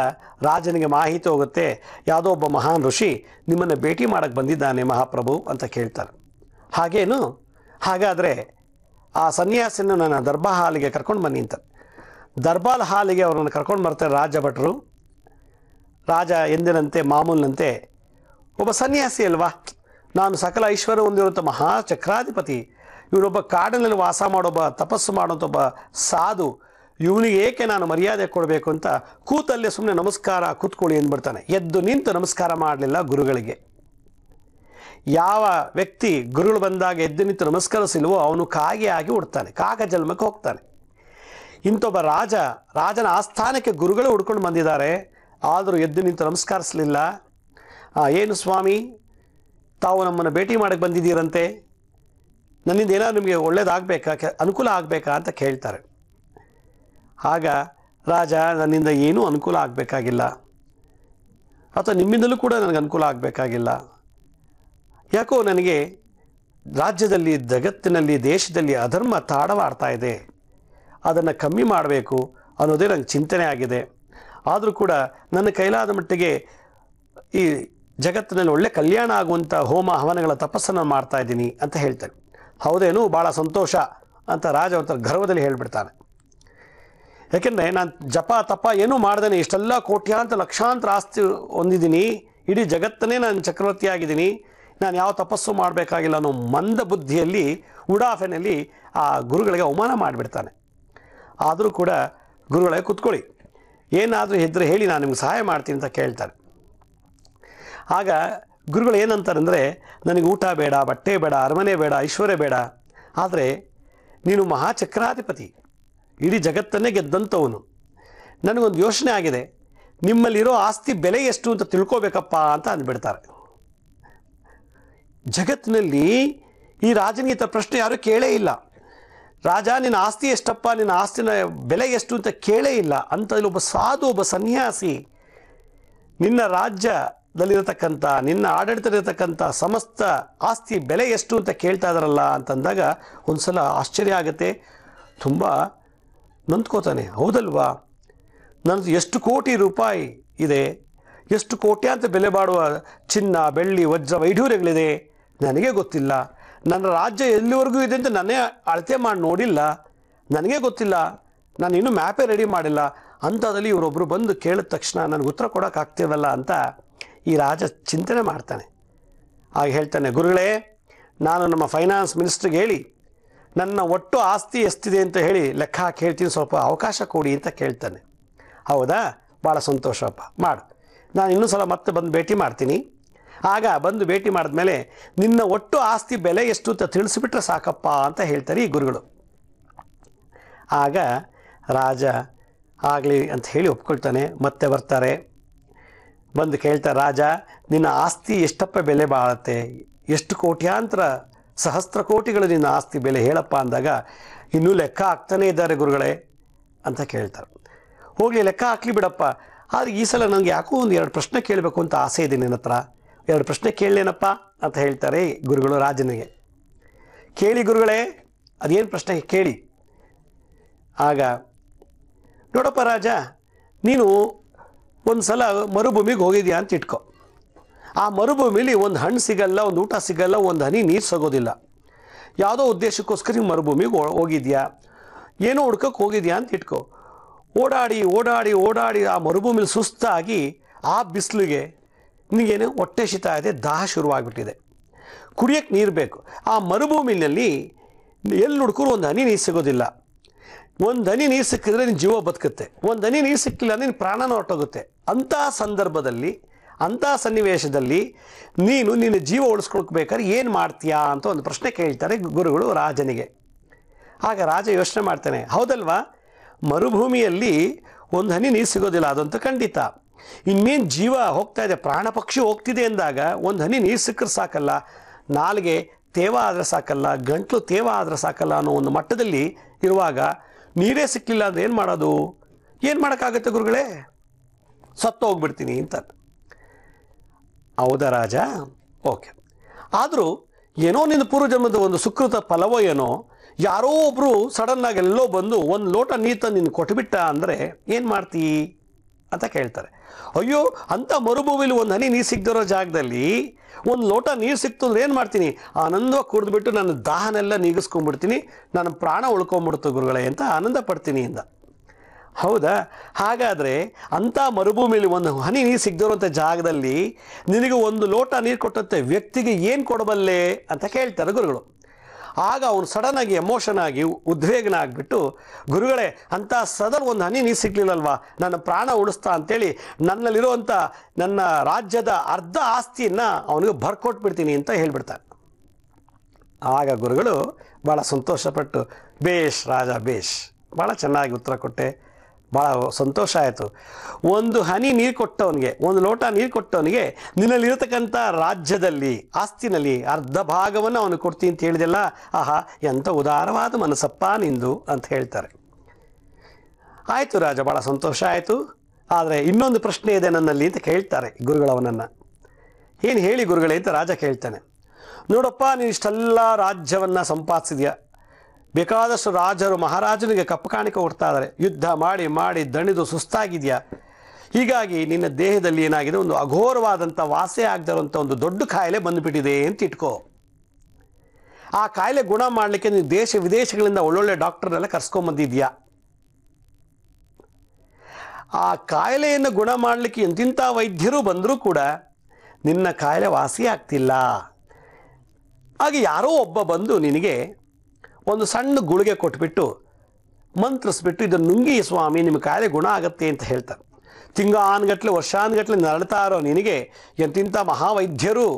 ರಾಜನಿಗೆ ಮಾಹಿತಿ ಹೋಗುತ್ತೆ ಯಾವುದೋ ಒಬ್ಬ ಮಹಾನ್ ಋಷಿ ನಿಮ್ಮನ್ನು ಭೇಟಿ ಮಾಡೋಕ್ಕೆ ಬಂದಿದ್ದಾನೆ ಮಹಾಪ್ರಭು ಅಂತ ಕೇಳ್ತಾರೆ ಹಾಗೇನು ಹಾಗಾದರೆ ಆ ಸನ್ಯಾಸಿನ ನನ್ನ ದರ್ಬಾ ಹಾಲಿಗೆ ಕರ್ಕೊಂಡು ಬನ್ನಿ ಅಂತ ದರ್ಬಾರ್ ಹಾಲಿಗೆ ಅವರನ್ನು ಕರ್ಕೊಂಡು ಬರ್ತಾರೆ ರಾಜ ಭಟ್ರು ರಾಜ ಎಂದಿನಂತೆ ಮಾಮೂಲಿನಂತೆ ಒಬ್ಬ ಸನ್ಯಾಸಿ ಅಲ್ವಾ ನಾನು ಸಕಲ ಐಶ್ವರ್ಯ ಹೊಂದಿರುವಂಥ ಮಹಾ ಚಕ್ರಾಧಿಪತಿ ಇವರೊಬ್ಬ ಕಾಡಿನಲ್ಲಿ ವಾಸ ಮಾಡೋಬ್ಬ ತಪಸ್ಸು ಒಬ್ಬ ಸಾಧು ಇವನಿಗೆ ಏಕೆ ನಾನು ಮರ್ಯಾದೆ ಕೊಡಬೇಕು ಅಂತ ಕೂತಲ್ಲೇ ಸುಮ್ಮನೆ ನಮಸ್ಕಾರ ಕೂತ್ಕೊಳ್ಳಿ ಅಂದ್ಬಿಡ್ತಾನೆ ಎದ್ದು ನಿಂತು ನಮಸ್ಕಾರ ಮಾಡಲಿಲ್ಲ ಗುರುಗಳಿಗೆ ಯಾವ ವ್ಯಕ್ತಿ ಗುರುಗಳು ಬಂದಾಗ ಎದ್ದು ನಿಂತು ನಮಸ್ಕರಿಸಿಲ್ವೋ ಅವನು ಕಾಗೆ ಆಗಿ ಉಡ್ತಾನೆ ಕಾಗ ಜನ್ಮಕ್ಕೆ ಹೋಗ್ತಾನೆ ಇಂಥೊಬ್ಬ ರಾಜ ರಾಜನ ಆಸ್ಥಾನಕ್ಕೆ ಗುರುಗಳು ಹುಡ್ಕೊಂಡು ಬಂದಿದ್ದಾರೆ ಆದರೂ ಎದ್ದು ನಿಂತು ನಮಸ್ಕರಿಸಲಿಲ್ಲ ಏನು ಸ್ವಾಮಿ ತಾವು ನಮ್ಮನ್ನು ಭೇಟಿ ಮಾಡಕ್ಕೆ ಬಂದಿದ್ದೀರಂತೆ ನನ್ನಿಂದ ಏನಾದ್ರು ನಿಮಗೆ ಒಳ್ಳೇದಾಗಬೇಕಾ ಕೆ ಅನುಕೂಲ ಆಗಬೇಕಾ ಅಂತ ಕೇಳ್ತಾರೆ ಆಗ ರಾಜ ನನ್ನಿಂದ ಏನೂ ಅನುಕೂಲ ಆಗಬೇಕಾಗಿಲ್ಲ ಅಥವಾ ನಿಮ್ಮಿಂದಲೂ ಕೂಡ ನನಗೆ ಅನುಕೂಲ ಆಗಬೇಕಾಗಿಲ್ಲ ಯಾಕೋ ನನಗೆ ರಾಜ್ಯದಲ್ಲಿ ಜಗತ್ತಿನಲ್ಲಿ ದೇಶದಲ್ಲಿ ಅಧರ್ಮ ತಾಡವಾಡ್ತಾ ಇದೆ ಅದನ್ನು ಕಮ್ಮಿ ಮಾಡಬೇಕು ಅನ್ನೋದೇ ನನಗೆ ಚಿಂತನೆ ಆಗಿದೆ ಆದರೂ ಕೂಡ ನನ್ನ ಕೈಲಾದ ಮಟ್ಟಿಗೆ ಈ ಜಗತ್ತಿನಲ್ಲಿ ಒಳ್ಳೆ ಕಲ್ಯಾಣ ಆಗುವಂಥ ಹೋಮ ಹವನಗಳ ತಪಸ್ಸನ್ನು ಮಾಡ್ತಾ ಇದ್ದೀನಿ ಅಂತ ಹೇಳ್ತಾರೆ ಹೌದೇನು ಭಾಳ ಸಂತೋಷ ಅಂತ ರಾಜ ಒಂಥರ ಗರ್ವದಲ್ಲಿ ಹೇಳಿಬಿಡ್ತಾನೆ ಯಾಕೆಂದರೆ ನಾನು ಜಪ ತಪ ಏನೂ ಮಾಡ್ದೇನೆ ಇಷ್ಟೆಲ್ಲ ಕೋಟ್ಯಾಂತ ಲಕ್ಷಾಂತರ ಆಸ್ತಿ ಹೊಂದಿದ್ದೀನಿ ಇಡೀ ಜಗತ್ತನ್ನೇ ನಾನು ಚಕ್ರವರ್ತಿಯಾಗಿದ್ದೀನಿ ನಾನು ಯಾವ ತಪಸ್ಸು ಮಾಡಬೇಕಾಗಿಲ್ಲ ಅನ್ನೋ ಮಂದ ಬುದ್ಧಿಯಲ್ಲಿ ಉಡಾಫೆನಲ್ಲಿ ಆ ಗುರುಗಳಿಗೆ ಅವಮಾನ ಮಾಡಿಬಿಡ್ತಾನೆ ಆದರೂ ಕೂಡ ಗುರುಗಳೇ ಕೂತ್ಕೊಳ್ಳಿ ಏನಾದರೂ ಇದ್ದರೆ ಹೇಳಿ ನಾನು ನಿಮ್ಗೆ ಸಹಾಯ ಮಾಡ್ತೀನಿ ಅಂತ ಕೇಳ್ತಾರೆ ಆಗ ಗುರುಗಳು ಏನಂತಾರಂದರೆ ನನಗೆ ಊಟ ಬೇಡ ಬಟ್ಟೆ ಬೇಡ ಅರಮನೆ ಬೇಡ ಐಶ್ವರ್ಯ ಬೇಡ ಆದರೆ ನೀನು ಮಹಾಚಕ್ರಾಧಿಪತಿ ಇಡೀ ಜಗತ್ತನ್ನೇ ಗೆದ್ದಂಥವನು ನನಗೊಂದು ಯೋಚನೆ ಆಗಿದೆ ನಿಮ್ಮಲ್ಲಿರೋ ಆಸ್ತಿ ಬೆಲೆ ಎಷ್ಟು ಅಂತ ತಿಳ್ಕೊಬೇಕಪ್ಪ ಅಂತ ಅಂದ್ಬಿಡ್ತಾರೆ ಜಗತ್ತಿನಲ್ಲಿ ಈ ರಾಜನೀತ ಪ್ರಶ್ನೆ ಯಾರೂ ಕೇಳೇ ಇಲ್ಲ ರಾಜ ನಿನ್ನ ಆಸ್ತಿ ಎಷ್ಟಪ್ಪ ನಿನ್ನ ಆಸ್ತಿನ ಬೆಲೆ ಎಷ್ಟು ಅಂತ ಕೇಳೇ ಇಲ್ಲ ಅಂತ ಒಬ್ಬ ಸಾಧು ಒಬ್ಬ ಸನ್ಯಾಸಿ ನಿನ್ನ ರಾಜ್ಯದಲ್ಲಿರತಕ್ಕಂಥ ನಿನ್ನ ಆಡಳಿತದಲ್ಲಿರತಕ್ಕಂಥ ಸಮಸ್ತ ಆಸ್ತಿ ಬೆಲೆ ಎಷ್ಟು ಅಂತ ಕೇಳ್ತಾ ಇದ್ರಲ್ಲ ಅಂತಂದಾಗ ಒಂದು ಸಲ ಆಶ್ಚರ್ಯ ಆಗುತ್ತೆ ತುಂಬ ನೊಂದ್ಕೋತಾನೆ ಹೌದಲ್ವಾ ನನ್ನದು ಎಷ್ಟು ಕೋಟಿ ರೂಪಾಯಿ ಇದೆ ಎಷ್ಟು ಕೋಟ್ಯಾಂತ ಬೆಲೆ ಬಾಡುವ ಚಿನ್ನ ಬೆಳ್ಳಿ ವಜ್ರ ವೈಢೂರ್ಯಗಳಿದೆ ನನಗೆ ಗೊತ್ತಿಲ್ಲ ನನ್ನ ರಾಜ್ಯ ಎಲ್ಲಿವರೆಗೂ ಇದೆ ಅಂತ ನನ್ನೇ ಅಳತೆ ಮಾಡಿ ನೋಡಿಲ್ಲ ನನಗೆ ಗೊತ್ತಿಲ್ಲ ನಾನು ಇನ್ನೂ ಮ್ಯಾಪೇ ರೆಡಿ ಮಾಡಿಲ್ಲ ಅಂಥದ್ರಲ್ಲಿ ಇವರೊಬ್ಬರು ಬಂದು ಕೇಳಿದ ತಕ್ಷಣ ನನಗೆ ಉತ್ತರ ಆಗ್ತೀವಲ್ಲ ಅಂತ ಈ ರಾಜ ಚಿಂತನೆ ಮಾಡ್ತಾನೆ ಆಗ ಹೇಳ್ತಾನೆ ಗುರುಗಳೇ ನಾನು ನಮ್ಮ ಫೈನಾನ್ಸ್ ಮಿನಿಸ್ಟ್ರಿಗೆ ಹೇಳಿ ನನ್ನ ಒಟ್ಟು ಆಸ್ತಿ ಎಷ್ಟಿದೆ ಅಂತ ಹೇಳಿ ಲೆಕ್ಕ ಹಾಕಿ ಹೇಳ್ತೀನಿ ಸ್ವಲ್ಪ ಅವಕಾಶ ಕೊಡಿ ಅಂತ ಕೇಳ್ತಾನೆ ಹೌದಾ ಭಾಳ ಸಂತೋಷಪ್ಪ ಮಾಡು ನಾನು ಇನ್ನೂ ಸಲ ಮತ್ತೆ ಬಂದು ಭೇಟಿ ಮಾಡ್ತೀನಿ ಆಗ ಬಂದು ಭೇಟಿ ಮಾಡಿದ್ಮೇಲೆ ನಿನ್ನ ಒಟ್ಟು ಆಸ್ತಿ ಬೆಲೆ ಎಷ್ಟು ಅಂತ ತಿಳಿಸ್ಬಿಟ್ರೆ ಸಾಕಪ್ಪ ಅಂತ ಹೇಳ್ತಾರೆ ಈ ಗುರುಗಳು ಆಗ ರಾಜ ಆಗಲಿ ಅಂತ ಹೇಳಿ ಒಪ್ಕೊಳ್ತಾನೆ ಮತ್ತೆ ಬರ್ತಾರೆ ಬಂದು ಕೇಳ್ತಾರೆ ರಾಜ ನಿನ್ನ ಆಸ್ತಿ ಎಷ್ಟಪ್ಪ ಬೆಲೆ ಬಾಳತ್ತೆ ಎಷ್ಟು ಕೋಟ್ಯಾಂತರ ಸಹಸ್ರ ಕೋಟಿಗಳು ನಿನ್ನ ಆಸ್ತಿ ಬೆಲೆ ಹೇಳಪ್ಪ ಅಂದಾಗ ಇನ್ನೂ ಲೆಕ್ಕ ಹಾಕ್ತಾನೇ ಇದ್ದಾರೆ ಗುರುಗಳೇ ಅಂತ ಕೇಳ್ತಾರೆ ಹೋಗಲಿ ಲೆಕ್ಕ ಹಾಕ್ಲಿ ಬಿಡಪ್ಪ ಆದರೆ ಈ ಸಲ ನನಗೆ ಯಾಕೋ ಒಂದು ಎರಡು ಪ್ರಶ್ನೆ ಕೇಳಬೇಕು ಅಂತ ಆಸೆ ಇದೆ ನಿನ್ನ ಹತ್ರ ಎರಡು ಪ್ರಶ್ನೆ ಕೇಳಲೇನಪ್ಪ ಅಂತ ಹೇಳ್ತಾರೆ ಗುರುಗಳು ರಾಜನಿಗೆ ಕೇಳಿ ಗುರುಗಳೇ ಅದೇನು ಪ್ರಶ್ನೆ ಕೇಳಿ ಆಗ ನೋಡಪ್ಪ ರಾಜ ನೀನು ಒಂದು ಸಲ ಮರುಭೂಮಿಗೆ ಹೋಗಿದ್ಯಾ ಅಂತ ಇಟ್ಕೊ ಆ ಮರುಭೂಮಿಲಿ ಒಂದು ಹಣ್ಣು ಸಿಗಲ್ಲ ಒಂದು ಊಟ ಸಿಗಲ್ಲ ಒಂದು ಹನಿ ನೀರು ಸಿಗೋದಿಲ್ಲ ಯಾವುದೋ ಉದ್ದೇಶಕ್ಕೋಸ್ಕರ ನೀವು ಮರುಭೂಮಿಗೆ ಹೋಗಿದ್ಯಾ ಏನೋ ಹುಡ್ಕಕ್ಕೆ ಹೋಗಿದ್ಯಾ ಅಂತ ಇಟ್ಕೊ ಓಡಾಡಿ ಓಡಾಡಿ ಓಡಾಡಿ ಆ ಮರುಭೂಮಿಲಿ ಸುಸ್ತಾಗಿ ಆ ಬಿಸಿಲಿಗೆ ನಿಮಗೇನು ಹೊಟ್ಟೆ ಶೀತ ಇದೆ ದಾಹ ಶುರುವಾಗ್ಬಿಟ್ಟಿದೆ ಕುಡಿಯೋಕ್ಕೆ ನೀರು ಬೇಕು ಆ ಮರುಭೂಮಿನಲ್ಲಿ ಎಲ್ಲಿ ಹುಡ್ಕರು ಒಂದು ಹನಿ ನೀರು ಸಿಗೋದಿಲ್ಲ ಒಂದು ಹನಿ ನೀರು ಸಿಕ್ಕಿದ್ರೆ ನಿನ್ನ ಜೀವ ಬದುಕುತ್ತೆ ಒಂದು ಹನಿ ನೀರು ಸಿಕ್ಕಿಲ್ಲ ಅಂದರೆ ನಿನ್ನ ಪ್ರಾಣನ ಹೊರಟೋಗುತ್ತೆ ಅಂತಹ ಸಂದರ್ಭದಲ್ಲಿ ಅಂತಹ ಸನ್ನಿವೇಶದಲ್ಲಿ ನೀನು ನಿನ್ನ ಜೀವ ಉಳಿಸ್ಕೊಳ್ಬೇಕಾದ್ರೆ ಏನು ಮಾಡ್ತೀಯಾ ಅಂತ ಒಂದು ಪ್ರಶ್ನೆ ಕೇಳ್ತಾರೆ ಗುರುಗಳು ರಾಜನಿಗೆ ಆಗ ರಾಜ ಯೋಚನೆ ಮಾಡ್ತಾನೆ ಹೌದಲ್ವಾ ಮರುಭೂಮಿಯಲ್ಲಿ ಒಂದು ಹನಿ ನೀರು ಸಿಗೋದಿಲ್ಲ ಅದಂತೂ ಖಂಡಿತ ಇನ್ನೇನು ಜೀವ ಹೋಗ್ತಾ ಇದೆ ಪ್ರಾಣ ಪಕ್ಷಿ ಹೋಗ್ತಿದೆ ಅಂದಾಗ ಒಂದು ಹನಿ ನೀರು ಸಿಕ್ಕರೆ ಸಾಕಲ್ಲ ನಾಲ್ಗೆ ತೇವ ಆದರೆ ಸಾಕಲ್ಲ ಗಂಟ್ಲು ತೇವ ಆದರೆ ಸಾಕಲ್ಲ ಅನ್ನೋ ಒಂದು ಮಟ್ಟದಲ್ಲಿ ಇರುವಾಗ ನೀರೇ ಸಿಕ್ಕಿಲ್ಲ ಅಂದರೆ ಏನು ಮಾಡೋದು ಏನು ಮಾಡೋಕ್ಕಾಗತ್ತೆ ಗುರುಗಳೇ ಸತ್ತು ಹೋಗ್ಬಿಡ್ತೀನಿ ಅಂತ ಹೌದಾ ರಾಜ ಓಕೆ ಆದರೂ ಏನೋ ನಿನ್ನ ಪೂರ್ವಜನ್ಮದ ಒಂದು ಸುಕೃತ ಫಲವೋ ಏನೋ ಯಾರೋ ಒಬ್ಬರು ಎಲ್ಲೋ ಬಂದು ಒಂದು ಲೋಟ ನೀರು ತಂದು ನಿನ್ನ ಕೊಟ್ಬಿಟ್ಟ ಅಂದರೆ ಏನು ಮಾಡ್ತೀ ಅಂತ ಕೇಳ್ತಾರೆ ಅಯ್ಯೋ ಅಂಥ ಮರುಭೂಮಿಲಿ ಒಂದು ಹನಿ ನೀರು ಸಿಗದಿರೋ ಜಾಗದಲ್ಲಿ ಒಂದು ಲೋಟ ನೀರು ಸಿಕ್ತು ಅಂದ್ರೆ ಏನು ಮಾಡ್ತೀನಿ ಆನಂದವಾಗಿ ಕುಡಿದ್ಬಿಟ್ಟು ನನ್ನ ದಾಹನೆಲ್ಲ ನೀಗಿಸ್ಕೊಂಡ್ಬಿಡ್ತೀನಿ ನನ್ನ ಪ್ರಾಣ ಉಳ್ಕೊಂಬಿಡ್ತು ಗುರುಗಳೇ ಅಂತ ಆನಂದ ಪಡ್ತೀನಿ ಇಂದ ಹೌದಾ ಹಾಗಾದರೆ ಅಂಥ ಮರುಭೂಮಿಲಿ ಒಂದು ಹನಿ ನೀರು ಸಿಗದಿರೋಂಥ ಜಾಗದಲ್ಲಿ ನಿನಗೆ ಒಂದು ಲೋಟ ನೀರು ಕೊಟ್ಟಂತೆ ವ್ಯಕ್ತಿಗೆ ಏನು ಕೊಡಬಲ್ಲೆ ಅಂತ ಕೇಳ್ತಾರೆ ಗುರುಗಳು ಆಗ ಅವನು ಸಡನ್ನಾಗಿ ಎಮೋಷನ್ ಆಗಿ ಉದ್ವೇಗನ ಆಗಿಬಿಟ್ಟು ಗುರುಗಳೇ ಅಂಥ ಸದಲ್ ಒಂದು ಹನಿ ನೀರು ಸಿಗ್ಲಿಲ್ಲಲ್ವಾ ನನ್ನ ಪ್ರಾಣ ಉಳಿಸ್ತಾ ಅಂತೇಳಿ ನನ್ನಲ್ಲಿರುವಂಥ ನನ್ನ ರಾಜ್ಯದ ಅರ್ಧ ಆಸ್ತಿಯನ್ನು ಅವನಿಗೆ ಬರ್ಕೊಟ್ಬಿಡ್ತೀನಿ ಅಂತ ಹೇಳಿಬಿಡ್ತಾನೆ ಆಗ ಗುರುಗಳು ಭಾಳ ಸಂತೋಷಪಟ್ಟು ಬೇಷ್ ರಾಜ ಬೇಷ್ ಭಾಳ ಚೆನ್ನಾಗಿ ಉತ್ತರ ಕೊಟ್ಟೆ ಭಾಳ ಸಂತೋಷ ಆಯಿತು ಒಂದು ಹನಿ ನೀರು ಕೊಟ್ಟವನಿಗೆ ಒಂದು ಲೋಟ ನೀರು ಕೊಟ್ಟವನಿಗೆ ನಿನ್ನಲ್ಲಿರತಕ್ಕಂಥ ರಾಜ್ಯದಲ್ಲಿ ಆಸ್ತಿನಲ್ಲಿ ಅರ್ಧ ಭಾಗವನ್ನು ಅವನು ಕೊಡ್ತೀನಿ ಅಂತ ಹೇಳಿದೆಲ್ಲ ಆಹಾ ಎಂಥ ಉದಾರವಾದ ಮನಸ್ಸಪ್ಪ ನಿಂದು ಅಂತ ಹೇಳ್ತಾರೆ ಆಯಿತು ರಾಜ ಭಾಳ ಸಂತೋಷ ಆಯಿತು ಆದರೆ ಇನ್ನೊಂದು ಪ್ರಶ್ನೆ ಇದೆ ನನ್ನಲ್ಲಿ ಅಂತ ಕೇಳ್ತಾರೆ ಗುರುಗಳವನನ್ನು ಏನು ಹೇಳಿ ಗುರುಗಳೇ ಅಂತ ರಾಜ ಕೇಳ್ತಾನೆ ನೋಡಪ್ಪ ನೀನು ಇಷ್ಟೆಲ್ಲ ರಾಜ್ಯವನ್ನು ಸಂಪಾದಿಸಿದ್ಯಾ ಬೇಕಾದಷ್ಟು ರಾಜರು ಮಹಾರಾಜನಿಗೆ ಕಪ್ಪು ಕಾಣಿಕೆ ಕೊಡ್ತಾ ಇದ್ದಾರೆ ಯುದ್ಧ ಮಾಡಿ ಮಾಡಿ ದಣಿದು ಸುಸ್ತಾಗಿದೆಯಾ ಹೀಗಾಗಿ ನಿನ್ನ ದೇಹದಲ್ಲಿ ಏನಾಗಿದೆ ಒಂದು ಅಘೋರವಾದಂಥ ವಾಸೆ ಆಗದಿರುವಂಥ ಒಂದು ದೊಡ್ಡ ಕಾಯಿಲೆ ಬಂದುಬಿಟ್ಟಿದೆ ಅಂತ ಇಟ್ಕೋ ಆ ಕಾಯಿಲೆ ಗುಣ ಮಾಡಲಿಕ್ಕೆ ನೀನು ದೇಶ ವಿದೇಶಗಳಿಂದ ಒಳ್ಳೊಳ್ಳೆ ಡಾಕ್ಟರ್ನೆಲ್ಲ ಕರ್ಸ್ಕೊಂಬಂದಿದ್ಯಾ ಆ ಕಾಯಿಲೆಯನ್ನು ಗುಣ ಮಾಡಲಿಕ್ಕೆ ಎಂತಿಂಥ ವೈದ್ಯರು ಬಂದರೂ ಕೂಡ ನಿನ್ನ ಕಾಯಿಲೆ ವಾಸಿ ಆಗ್ತಿಲ್ಲ ಹಾಗೆ ಯಾರೋ ಒಬ್ಬ ಬಂದು ನಿನಗೆ ಒಂದು ಸಣ್ಣ ಗುಳಿಗೆ ಕೊಟ್ಬಿಟ್ಟು ಮಂತ್ರಿಸ್ಬಿಟ್ಟು ಇದನ್ನು ನುಂಗಿ ಸ್ವಾಮಿ ನಿಮ್ಮ ಕಾಯಿಲೆ ಗುಣ ಆಗುತ್ತೆ ಅಂತ ಹೇಳ್ತಾರೆ ತಿಂಗಾನ್ಗಟ್ಲೆ ವರ್ಷಾನ್ಗಟ್ಲೆ ನರಳ್ತಾ ಇರೋ ನಿನಗೆ ಎಂತಿಂಥ ಮಹಾವೈದ್ಯರು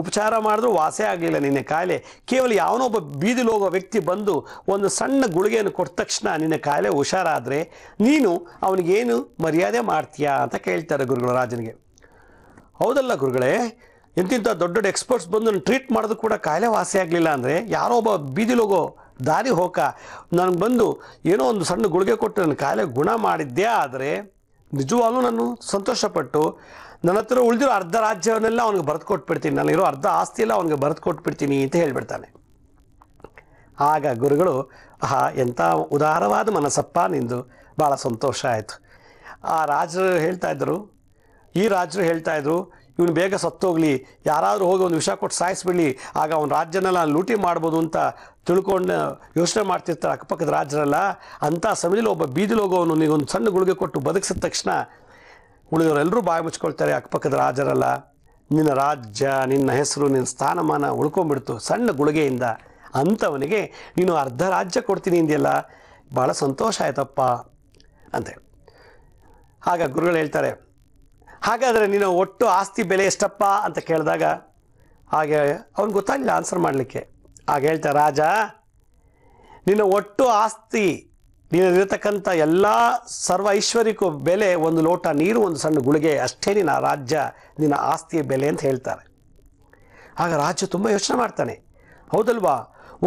ಉಪಚಾರ ಮಾಡಿದ್ರೂ ವಾಸೆ ಆಗಲಿಲ್ಲ ನಿನ್ನ ಕಾಯಿಲೆ ಕೇವಲ ಒಬ್ಬ ಬೀದಿಲಿ ಹೋಗೋ ವ್ಯಕ್ತಿ ಬಂದು ಒಂದು ಸಣ್ಣ ಗುಳಿಗೆಯನ್ನು ಕೊಟ್ಟ ತಕ್ಷಣ ನಿನ್ನ ಕಾಯಿಲೆ ಹುಷಾರಾದರೆ ನೀನು ಅವನಿಗೇನು ಮರ್ಯಾದೆ ಮಾಡ್ತೀಯಾ ಅಂತ ಕೇಳ್ತಾರೆ ಗುರುಗಳು ರಾಜನಿಗೆ ಹೌದಲ್ಲ ಗುರುಗಳೇ ಎಂತಿಂಥ ದೊಡ್ಡ ದೊಡ್ಡ ಎಕ್ಸ್ಪರ್ಟ್ಸ್ ಬಂದು ಟ್ರೀಟ್ ಮಾಡೋದು ಕೂಡ ಕಾಯಿಲೆ ವಾಸಿ ಆಗಲಿಲ್ಲ ಅಂದರೆ ಯಾರೋ ಒಬ್ಬ ಬೀದಿಲಿ ಹೋಗೋ ದಾರಿ ಹೋಕ ನನಗೆ ಬಂದು ಏನೋ ಒಂದು ಸಣ್ಣ ಗುಳಿಗೆ ಕೊಟ್ಟು ನನ್ನ ಕಾಯಿಲೆ ಗುಣ ಮಾಡಿದ್ದೇ ಆದರೆ ನಿಜವಾಗ್ಲೂ ನಾನು ಸಂತೋಷಪಟ್ಟು ನನ್ನ ಹತ್ರ ಉಳಿದಿರೋ ಅರ್ಧ ರಾಜ್ಯವನ್ನೆಲ್ಲ ಅವ್ನಿಗೆ ಬರೆದು ಕೊಟ್ಬಿಡ್ತೀನಿ ನನಗಿರೋ ಅರ್ಧ ಆಸ್ತಿ ಎಲ್ಲ ಅವ್ನಿಗೆ ಬರೆದು ಕೊಟ್ಬಿಡ್ತೀನಿ ಅಂತ ಹೇಳಿಬಿಡ್ತಾನೆ ಆಗ ಗುರುಗಳು ಆಹಾ ಎಂಥ ಉದಾರವಾದ ಮನಸ್ಸಪ್ಪ ನಿಂದು ಭಾಳ ಸಂತೋಷ ಆಯಿತು ಆ ರಾಜರು ಹೇಳ್ತಾಯಿದ್ರು ಈ ರಾಜರು ಹೇಳ್ತಾಯಿದ್ರು ಇವನು ಬೇಗ ಸತ್ತೋಗಲಿ ಯಾರಾದರೂ ಹೋಗಿ ಒಂದು ವಿಷ ಕೊಟ್ಟು ಸಾಯಿಸ್ಬಿಡಲಿ ಆಗ ಅವನ ರಾಜ್ಯನೆಲ್ಲ ಲೂಟಿ ಮಾಡ್ಬೋದು ಅಂತ ತಿಳ್ಕೊಂಡು ಯೋಚನೆ ಮಾಡ್ತಿರ್ತಾರೆ ಅಕ್ಕಪಕ್ಕದ ರಾಜರಲ್ಲ ಅಂಥ ಸಮಯದಲ್ಲಿ ಒಬ್ಬ ಬೀದಿಲಿ ಹೋಗೋನು ಒಂದು ಸಣ್ಣ ಗುಳಿಗೆ ಕೊಟ್ಟು ಬದುಕಿಸಿದ ತಕ್ಷಣ ಉಳಿದವರೆಲ್ಲರೂ ಬಾಯಿ ಮುಚ್ಕೊಳ್ತಾರೆ ಅಕ್ಕಪಕ್ಕದ ರಾಜರಲ್ಲ ನಿನ್ನ ರಾಜ್ಯ ನಿನ್ನ ಹೆಸರು ನಿನ್ನ ಸ್ಥಾನಮಾನ ಉಳ್ಕೊಂಬಿಡ್ತು ಸಣ್ಣ ಗುಳಿಗೆಯಿಂದ ಅಂಥವನಿಗೆ ನೀನು ಅರ್ಧ ರಾಜ್ಯ ಕೊಡ್ತೀನಿ ಇಂದೆಲ್ಲ ಭಾಳ ಸಂತೋಷ ಆಯ್ತಪ್ಪ ಅಂತೆ ಆಗ ಗುರುಗಳು ಹೇಳ್ತಾರೆ ಹಾಗಾದರೆ ನೀನು ಒಟ್ಟು ಆಸ್ತಿ ಬೆಲೆ ಎಷ್ಟಪ್ಪ ಅಂತ ಕೇಳಿದಾಗ ಹಾಗೆ ಅವ್ನು ಗೊತ್ತಾಗಲಿಲ್ಲ ಆನ್ಸರ್ ಮಾಡಲಿಕ್ಕೆ ಆಗ ಹೇಳ್ತಾ ರಾಜ ನಿನ್ನ ಒಟ್ಟು ಆಸ್ತಿ ನೀನಲ್ಲಿರತಕ್ಕಂಥ ಎಲ್ಲ ಸರ್ವ ಐಶ್ವರ್ಯಕ್ಕೂ ಬೆಲೆ ಒಂದು ಲೋಟ ನೀರು ಒಂದು ಸಣ್ಣ ಗುಳಿಗೆ ಅಷ್ಟೇ ನಿನ್ನ ರಾಜ್ಯ ನಿನ್ನ ಆಸ್ತಿಯ ಬೆಲೆ ಅಂತ ಹೇಳ್ತಾರೆ ಆಗ ರಾಜ ತುಂಬ ಯೋಚನೆ ಮಾಡ್ತಾನೆ ಹೌದಲ್ವಾ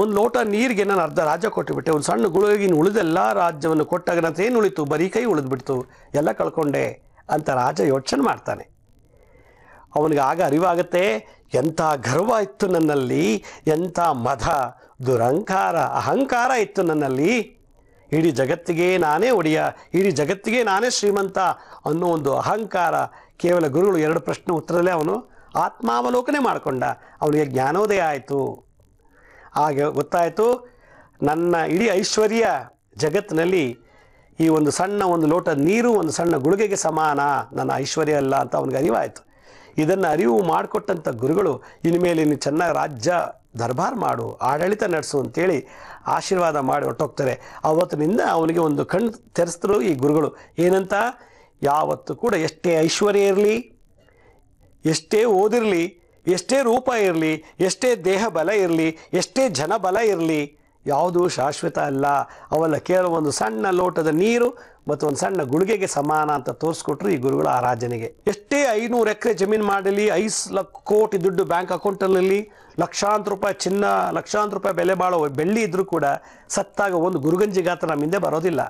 ಒಂದು ಲೋಟ ನೀರಿಗೆ ನಾನು ಅರ್ಧ ರಾಜ ಕೊಟ್ಟುಬಿಟ್ಟೆ ಒಂದು ಸಣ್ಣ ಗುಳಿಗಿನ ಉಳಿದೆಲ್ಲ ರಾಜ್ಯವನ್ನು ಕೊಟ್ಟಾಗ ಏನು ಉಳಿತು ಬರೀ ಕೈ ಉಳಿದ್ಬಿಡ್ತು ಎಲ್ಲ ಕಳ್ಕೊಂಡೆ ಅಂತ ರಾಜ ಯೋಚನೆ ಮಾಡ್ತಾನೆ ಅವನಿಗೆ ಆಗ ಅರಿವಾಗುತ್ತೆ ಎಂಥ ಗರ್ವ ಇತ್ತು ನನ್ನಲ್ಲಿ ಎಂಥ ಮಧ ದುರಂಕಾರ ಅಹಂಕಾರ ಇತ್ತು ನನ್ನಲ್ಲಿ ಇಡೀ ಜಗತ್ತಿಗೆ ನಾನೇ ಒಡೆಯ ಇಡೀ ಜಗತ್ತಿಗೆ ನಾನೇ ಶ್ರೀಮಂತ ಅನ್ನೋ ಒಂದು ಅಹಂಕಾರ ಕೇವಲ ಗುರುಗಳು ಎರಡು ಪ್ರಶ್ನೆ ಉತ್ತರದಲ್ಲೇ ಅವನು ಆತ್ಮಾವಲೋಕನೆ ಮಾಡಿಕೊಂಡ ಅವನಿಗೆ ಜ್ಞಾನೋದಯ ಆಯಿತು ಆಗ ಗೊತ್ತಾಯಿತು ನನ್ನ ಇಡೀ ಐಶ್ವರ್ಯ ಜಗತ್ತಿನಲ್ಲಿ ಈ ಒಂದು ಸಣ್ಣ ಒಂದು ಲೋಟ ನೀರು ಒಂದು ಸಣ್ಣ ಗುಳಿಗೆಗೆ ಸಮಾನ ನನ್ನ ಐಶ್ವರ್ಯ ಅಲ್ಲ ಅಂತ ಅವನಿಗೆ ಅರಿವಾಯಿತು ಇದನ್ನು ಅರಿವು ಮಾಡಿಕೊಟ್ಟಂಥ ಗುರುಗಳು ಇನ್ಮೇಲೆ ನೀನು ಚೆನ್ನಾಗಿ ರಾಜ್ಯ ದರ್ಬಾರ್ ಮಾಡು ಆಡಳಿತ ನಡೆಸು ಅಂತೇಳಿ ಆಶೀರ್ವಾದ ಮಾಡಿ ಹೊಟ್ಟೋಗ್ತಾರೆ ಅವತ್ತಿನಿಂದ ಅವನಿಗೆ ಒಂದು ಕಣ್ಣು ತೆರೆಸಿದ್ರು ಈ ಗುರುಗಳು ಏನಂತ ಯಾವತ್ತು ಕೂಡ ಎಷ್ಟೇ ಐಶ್ವರ್ಯ ಇರಲಿ ಎಷ್ಟೇ ಓದಿರಲಿ ಎಷ್ಟೇ ರೂಪ ಇರಲಿ ಎಷ್ಟೇ ದೇಹ ಬಲ ಇರಲಿ ಎಷ್ಟೇ ಜನ ಬಲ ಇರಲಿ ಯಾವುದು ಶಾಶ್ವತ ಅಲ್ಲ ಅವೆಲ್ಲ ಕೇವಲ ಒಂದು ಸಣ್ಣ ಲೋಟದ ನೀರು ಮತ್ತು ಒಂದು ಸಣ್ಣ ಗುಳಿಗೆಗೆ ಸಮಾನ ಅಂತ ತೋರಿಸ್ಕೊಟ್ರು ಈ ಗುರುಗಳ ಆರಾಧನೆಗೆ ಎಷ್ಟೇ ಐನೂರು ಎಕರೆ ಜಮೀನು ಮಾಡಲಿ ಐಸ್ ಕೋಟಿ ದುಡ್ಡು ಬ್ಯಾಂಕ್ ಅಕೌಂಟಲ್ಲಿ ಲಕ್ಷಾಂತರ ರೂಪಾಯಿ ಚಿನ್ನ ಲಕ್ಷಾಂತರ ರೂಪಾಯಿ ಬೆಲೆ ಬಾಳೋ ಬೆಳ್ಳಿ ಇದ್ರೂ ಕೂಡ ಸತ್ತಾಗ ಒಂದು ಗುರುಗಂಜಿ ಗಾತ್ರ ನಮ್ಮ ಹಿಂದೆ ಬರೋದಿಲ್ಲ